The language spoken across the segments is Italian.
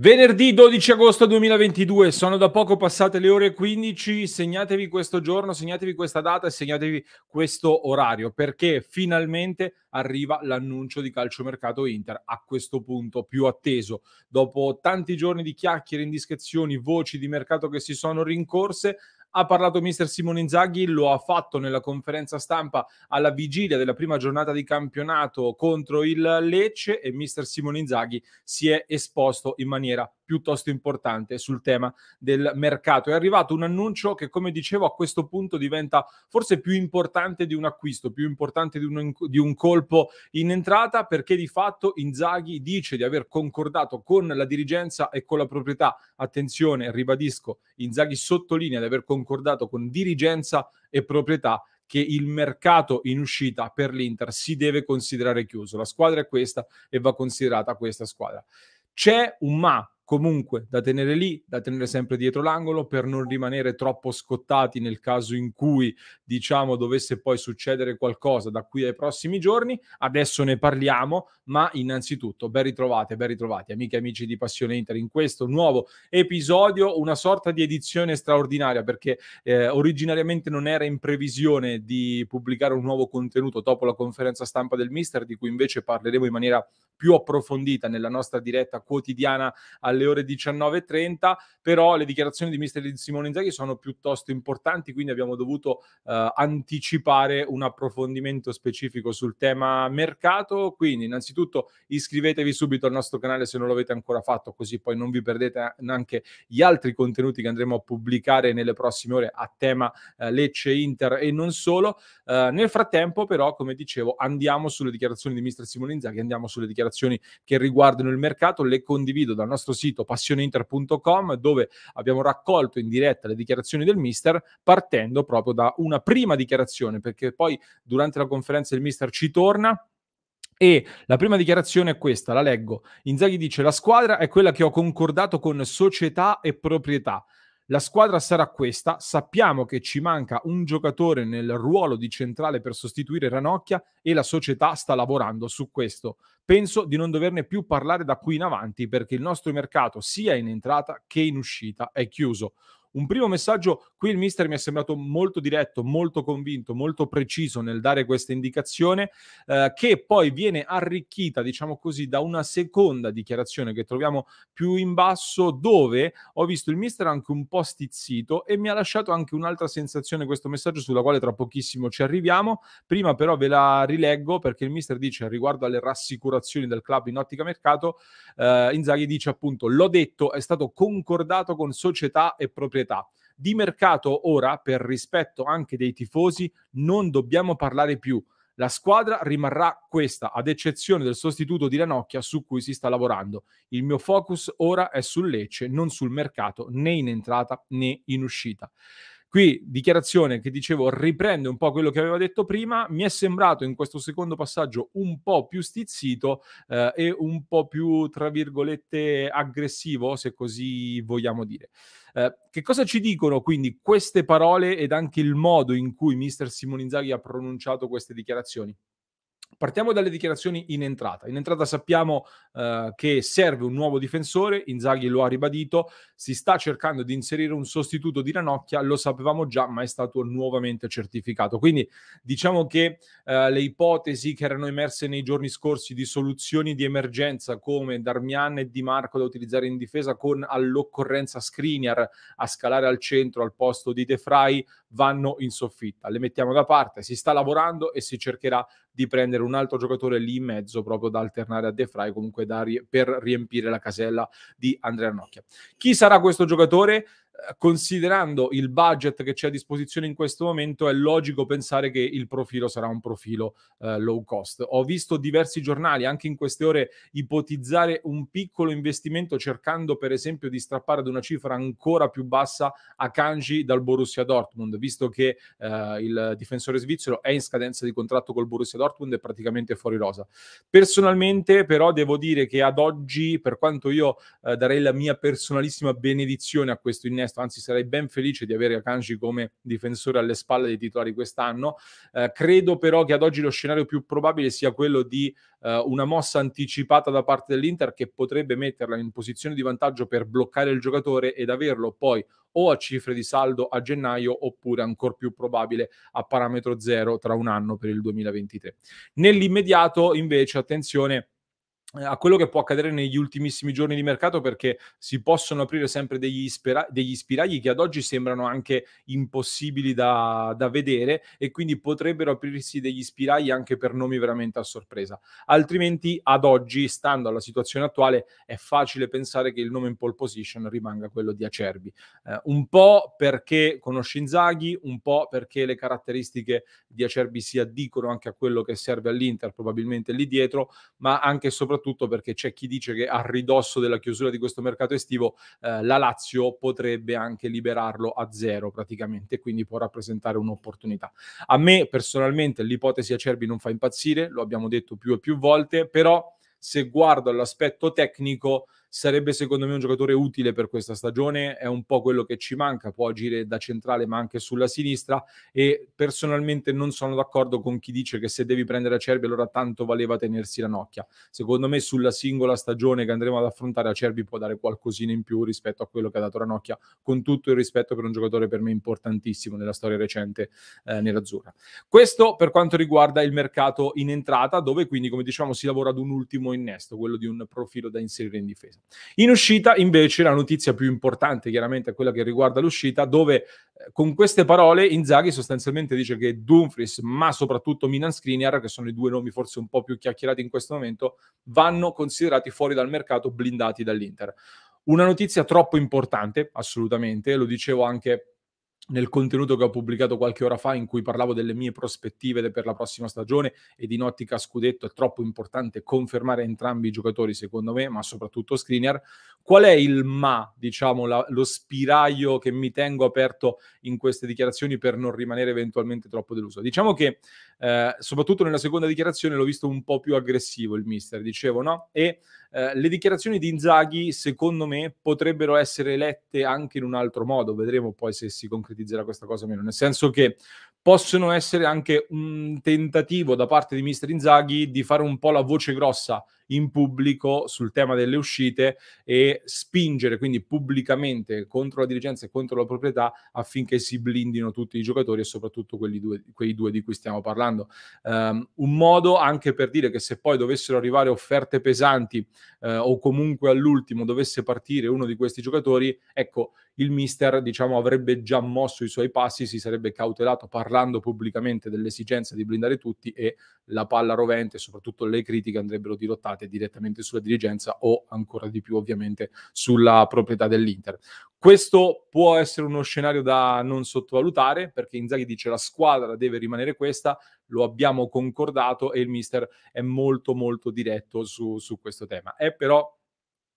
Venerdì 12 agosto 2022, sono da poco passate le ore 15, segnatevi questo giorno, segnatevi questa data e segnatevi questo orario perché finalmente arriva l'annuncio di calciomercato Inter a questo punto più atteso. Dopo tanti giorni di chiacchiere, indiscrezioni, voci di mercato che si sono rincorse, ha parlato mister Simone Inzaghi, lo ha fatto nella conferenza stampa alla vigilia della prima giornata di campionato contro il Lecce e mister Simone Inzaghi si è esposto in maniera piuttosto importante sul tema del mercato. È arrivato un annuncio che, come dicevo, a questo punto diventa forse più importante di un acquisto, più importante di un, di un colpo in entrata, perché di fatto Inzaghi dice di aver concordato con la dirigenza e con la proprietà. Attenzione, ribadisco, Inzaghi sottolinea di aver concordato con dirigenza e proprietà che il mercato in uscita per l'Inter si deve considerare chiuso. La squadra è questa e va considerata questa squadra. C'è un ma comunque da tenere lì, da tenere sempre dietro l'angolo per non rimanere troppo scottati nel caso in cui diciamo dovesse poi succedere qualcosa da qui ai prossimi giorni. Adesso ne parliamo, ma innanzitutto ben ritrovate, ben ritrovati amiche e amici di Passione Inter in questo nuovo episodio, una sorta di edizione straordinaria perché eh, originariamente non era in previsione di pubblicare un nuovo contenuto dopo la conferenza stampa del mister di cui invece parleremo in maniera più approfondita nella nostra diretta quotidiana al alle ore 19.30, però le dichiarazioni di mister di Simone Inzaghi sono piuttosto importanti, quindi abbiamo dovuto eh, anticipare un approfondimento specifico sul tema mercato. Quindi innanzitutto iscrivetevi subito al nostro canale se non lo avete ancora fatto, così poi non vi perdete neanche gli altri contenuti che andremo a pubblicare nelle prossime ore a tema eh, Lecce Inter e non solo. Eh, nel frattempo però, come dicevo, andiamo sulle dichiarazioni di mister Simone Inzaghi, andiamo sulle dichiarazioni che riguardano il mercato, le condivido dal nostro sito sito passioneinter.com dove abbiamo raccolto in diretta le dichiarazioni del mister partendo proprio da una prima dichiarazione perché poi durante la conferenza il mister ci torna e la prima dichiarazione è questa, la leggo. Inzaghi dice: La squadra è quella che ho concordato con società e proprietà. La squadra sarà questa, sappiamo che ci manca un giocatore nel ruolo di centrale per sostituire Ranocchia e la società sta lavorando su questo. Penso di non doverne più parlare da qui in avanti perché il nostro mercato sia in entrata che in uscita è chiuso. Un primo messaggio, qui il mister mi è sembrato molto diretto, molto convinto, molto preciso nel dare questa indicazione, eh, che poi viene arricchita, diciamo così, da una seconda dichiarazione che troviamo più in basso, dove ho visto il mister anche un po' stizzito e mi ha lasciato anche un'altra sensazione questo messaggio sulla quale tra pochissimo ci arriviamo. Prima però ve la rileggo perché il mister dice riguardo alle rassicurazioni del club in ottica mercato, eh, Inzaghi dice appunto, l'ho detto, è stato concordato con società e proprietà proprietà. Di mercato ora, per rispetto anche dei tifosi, non dobbiamo parlare più. La squadra rimarrà questa, ad eccezione del sostituto di Ranocchia su cui si sta lavorando. Il mio focus ora è sul Lecce, non sul mercato, né in entrata né in uscita. Qui dichiarazione che dicevo riprende un po' quello che aveva detto prima, mi è sembrato in questo secondo passaggio un po' più stizzito eh, e un po' più, tra virgolette, aggressivo, se così vogliamo dire. Eh, che cosa ci dicono quindi queste parole ed anche il modo in cui mister Simon Inzaghi ha pronunciato queste dichiarazioni? Partiamo dalle dichiarazioni in entrata. In entrata sappiamo eh, che serve un nuovo difensore, Inzaghi lo ha ribadito, si sta cercando di inserire un sostituto di Ranocchia, lo sapevamo già, ma è stato nuovamente certificato. Quindi diciamo che eh, le ipotesi che erano emerse nei giorni scorsi di soluzioni di emergenza come Darmian e Di Marco da utilizzare in difesa con all'occorrenza Skriniar a scalare al centro al posto di De Frey, vanno in soffitta. Le mettiamo da parte, si sta lavorando e si cercherà di prendere un altro giocatore lì in mezzo proprio da alternare a De Frey, comunque ri- per riempire la casella di Andrea Nocchia. Chi sarà questo giocatore? considerando il budget che c'è a disposizione in questo momento, è logico pensare che il profilo sarà un profilo eh, low cost. Ho visto diversi giornali, anche in queste ore, ipotizzare un piccolo investimento cercando, per esempio, di strappare ad una cifra ancora più bassa a Kanji dal Borussia Dortmund, visto che eh, il difensore svizzero è in scadenza di contratto col Borussia Dortmund e praticamente fuori rosa. Personalmente, però, devo dire che ad oggi, per quanto io eh, darei la mia personalissima benedizione a questo innesto, canestro, anzi sarei ben felice di avere Akanji come difensore alle spalle dei titolari quest'anno. Eh, credo però che ad oggi lo scenario più probabile sia quello di eh, una mossa anticipata da parte dell'Inter che potrebbe metterla in posizione di vantaggio per bloccare il giocatore ed averlo poi o a cifre di saldo a gennaio oppure ancora più probabile a parametro zero tra un anno per il 2023. Nell'immediato invece attenzione eh, a quello che può accadere negli ultimissimi giorni di mercato perché si possono aprire sempre degli, ispira- degli spiragli che ad oggi sembrano anche impossibili da, da, vedere e quindi potrebbero aprirsi degli spiragli anche per nomi veramente a sorpresa. Altrimenti ad oggi, stando alla situazione attuale, è facile pensare che il nome in pole position rimanga quello di Acerbi. Eh, un po' perché conosce Inzaghi, un po' perché le caratteristiche di Acerbi si addicono anche a quello che serve all'Inter probabilmente lì dietro, ma anche e soprattutto soprattutto perché c'è chi dice che a ridosso della chiusura di questo mercato estivo eh, la Lazio potrebbe anche liberarlo a zero praticamente, quindi può rappresentare un'opportunità. A me personalmente l'ipotesi Acerbi non fa impazzire, lo abbiamo detto più e più volte, però se guardo all'aspetto tecnico sarebbe secondo me un giocatore utile per questa stagione, è un po' quello che ci manca, può agire da centrale ma anche sulla sinistra e personalmente non sono d'accordo con chi dice che se devi prendere Acerbi allora tanto valeva tenersi la nocchia. Secondo me sulla singola stagione che andremo ad affrontare Acerbi può dare qualcosina in più rispetto a quello che ha dato la nocchia, con tutto il rispetto per un giocatore per me importantissimo nella storia recente eh, nerazzurra. Questo per quanto riguarda il mercato in entrata, dove quindi come diciamo si lavora ad un ultimo innesto, quello di un profilo da inserire in difesa. In uscita, invece, la notizia più importante, chiaramente, è quella che riguarda l'uscita, dove eh, con queste parole Inzaghi sostanzialmente dice che Dumfries, ma soprattutto Milan Skriniar, che sono i due nomi forse un po' più chiacchierati in questo momento, vanno considerati fuori dal mercato blindati dall'Inter. Una notizia troppo importante, assolutamente, lo dicevo anche nel contenuto che ho pubblicato qualche ora fa in cui parlavo delle mie prospettive per la prossima stagione e di Nottica Scudetto è troppo importante confermare entrambi i giocatori secondo me, ma soprattutto Skriniar. Qual è il ma, diciamo, la, lo spiraglio che mi tengo aperto in queste dichiarazioni per non rimanere eventualmente troppo deluso? Diciamo che eh, soprattutto nella seconda dichiarazione l'ho visto un po' più aggressivo il mister, dicevo, no? E eh, le dichiarazioni di Inzaghi, secondo me, potrebbero essere lette anche in un altro modo, vedremo poi se si concretizzerà questa cosa o meno, nel senso che possono essere anche un tentativo da parte di mister Inzaghi di fare un po' la voce grossa in pubblico sul tema delle uscite e spingere quindi pubblicamente contro la dirigenza e contro la proprietà affinché si blindino tutti i giocatori e soprattutto due, quei due di cui stiamo parlando. Um, un modo anche per dire che se poi dovessero arrivare offerte pesanti eh, o comunque all'ultimo dovesse partire uno di questi giocatori, ecco, il mister diciamo, avrebbe già mosso i suoi passi, si sarebbe cautelato parlando pubblicamente dell'esigenza di blindare tutti e la palla rovente, soprattutto le critiche andrebbero dirottate direttamente sulla dirigenza o ancora di più ovviamente sulla proprietà dell'Inter. Questo può essere uno scenario da non sottovalutare perché Inzaghi dice la squadra deve rimanere questa, lo abbiamo concordato e il mister è molto molto diretto su, su questo tema. È però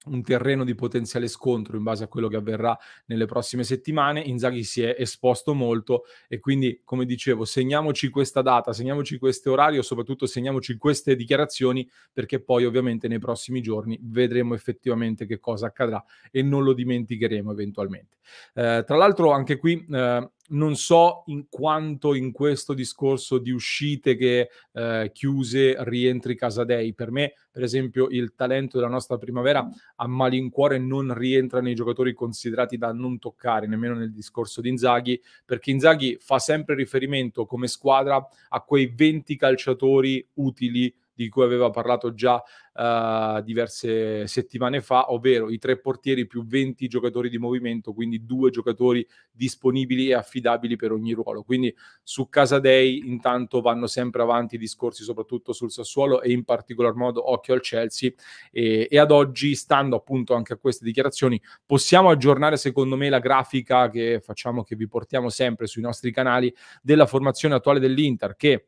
un terreno di potenziale scontro in base a quello che avverrà nelle prossime settimane. Inzaghi si è esposto molto e quindi, come dicevo, segniamoci questa data, segniamoci questo orario, soprattutto segniamoci queste dichiarazioni perché poi ovviamente nei prossimi giorni vedremo effettivamente che cosa accadrà e non lo dimenticheremo eventualmente. Eh, tra l'altro anche qui eh, non so in quanto in questo discorso di uscite che eh, chiuse rientri Casadei. Per me, per esempio, il talento della nostra primavera a malincuore non rientra nei giocatori considerati da non toccare, nemmeno nel discorso di Inzaghi, perché Inzaghi fa sempre riferimento come squadra a quei 20 calciatori utili di cui aveva parlato già uh, diverse settimane fa, ovvero i tre portieri più 20 giocatori di movimento, quindi due giocatori disponibili e affidabili per ogni ruolo. Quindi su Casadei intanto vanno sempre avanti i discorsi soprattutto sul Sassuolo e in particolar modo occhio al Chelsea e, e ad oggi, stando appunto anche a queste dichiarazioni, possiamo aggiornare secondo me la grafica che facciamo, che vi portiamo sempre sui nostri canali della formazione attuale dell'Inter che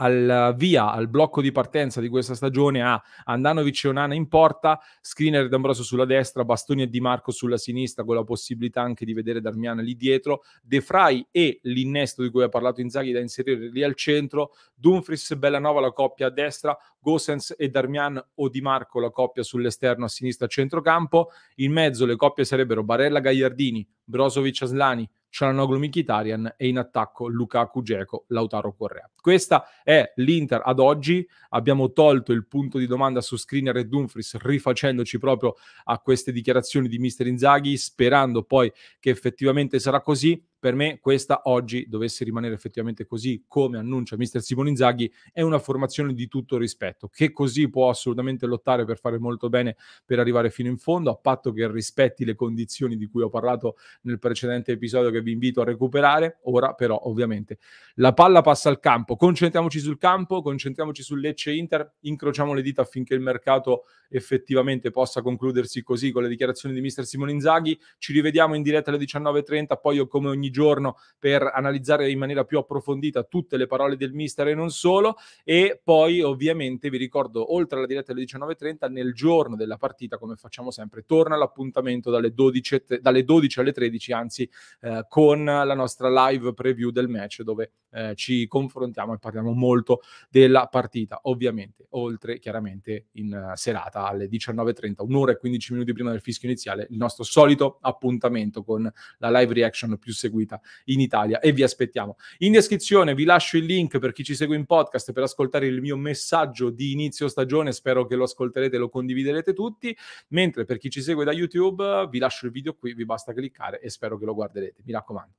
al via, al blocco di partenza di questa stagione a Andanovic e Onana in porta, Screener D'Ambrosio sulla destra, Bastoni e Di Marco sulla sinistra, con la possibilità anche di vedere Darmian lì dietro, De Frey e l'innesto di cui ha parlato Inzaghi da inserire lì al centro, Dumfries e Bellanova la coppia a destra, Gosens e Darmian o Di Marco la coppia sull'esterno a sinistra a centrocampo, in mezzo le coppie sarebbero Barella Gagliardini, Brozovic Aslani, Cialanoglu Mkhitaryan e in attacco Lukaku Geco, Lautaro Correa. Questa è l'Inter ad oggi, abbiamo tolto il punto di domanda su Screener e Dumfries rifacendoci proprio a queste dichiarazioni di mister Inzaghi, sperando poi che effettivamente sarà così, per me questa oggi dovesse rimanere effettivamente così, come annuncia mister Simone Inzaghi, è una formazione di tutto rispetto, che così può assolutamente lottare per fare molto bene per arrivare fino in fondo, a patto che rispetti le condizioni di cui ho parlato nel precedente episodio che vi invito a recuperare. Ora però ovviamente la palla passa al campo, concentriamoci sul campo, concentriamoci sul Lecce Inter, incrociamo le dita affinché il mercato effettivamente possa concludersi così con le dichiarazioni di mister Simone Inzaghi. Ci rivediamo in diretta alle 19.30, poi io come ogni ogni giorno per analizzare in maniera più approfondita tutte le parole del mister e non solo. E poi ovviamente vi ricordo, oltre alla diretta alle 19.30, nel giorno della partita, come facciamo sempre, torna l'appuntamento dalle 12, dalle 12 alle 13, anzi eh, con la nostra live preview del match dove eh, ci confrontiamo e parliamo molto della partita, ovviamente, oltre chiaramente in uh, serata alle 19.30, un'ora e 15 minuti prima del fischio iniziale, il nostro solito appuntamento con la live reaction più seguita seguita in Italia e vi aspettiamo. In descrizione vi lascio il link per chi ci segue in podcast per ascoltare il mio messaggio di inizio stagione, spero che lo ascolterete e lo condividerete tutti, mentre per chi ci segue da YouTube vi lascio il video qui, vi basta cliccare e spero che lo guarderete, mi raccomando.